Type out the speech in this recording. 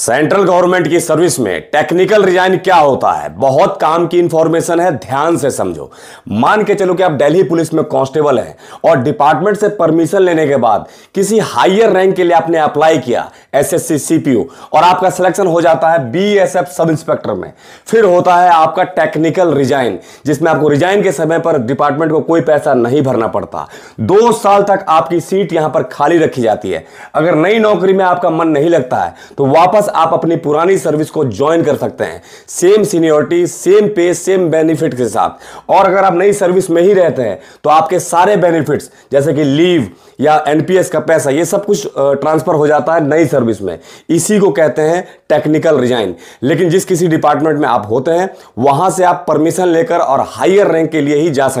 central government की service में technical resign क्या होता है बहुत काम की इंफॉर्मेशन है ध्यान से समझो मान के चलो कि आप दिल्ली पुलिस में कांस्टेबल हैं और डिपार्टमेंट से परमिशन लेने के बाद किसी हाइयर रैंक के लिए आपने अप्लाई किया एसएससी सीपीयू और आपका सिलेक्शन हो जाता है बीएसएफ सब इंस्पेक्टर में फिर होता है आपका टेक्निकल रिजाइन जिसमें आपको रिजाइन के समय पर डिपार्टमेंट को कोई पैसा नहीं भरना पड़ता दो साल तक आपकी सीट यहां पर खाली रखी जाती है अगर नई नौकरी में आपका मन नहीं लगता है तो वापस वापस आप अपनी पुरानी सर्विस को ज्वाइन कर सकते हैं same seniority same pay same benefit के साथ और अगर आप नई सर्विस में ही रहते हैं तो आपके सारे बेनिफिट्स जैसे कि लीव या एनपीएस का पैसा ये सब कुछ ट्रांसफर हो जाता है नई सर्विस में इसी को कहते हैं टेक्निकल रिजाइन लेकिन जिस किसी डिपार्टमेंट में आप होते हैं वहां से आप परमिशन लेकर और हायर रैंक के लिए ही जा सकते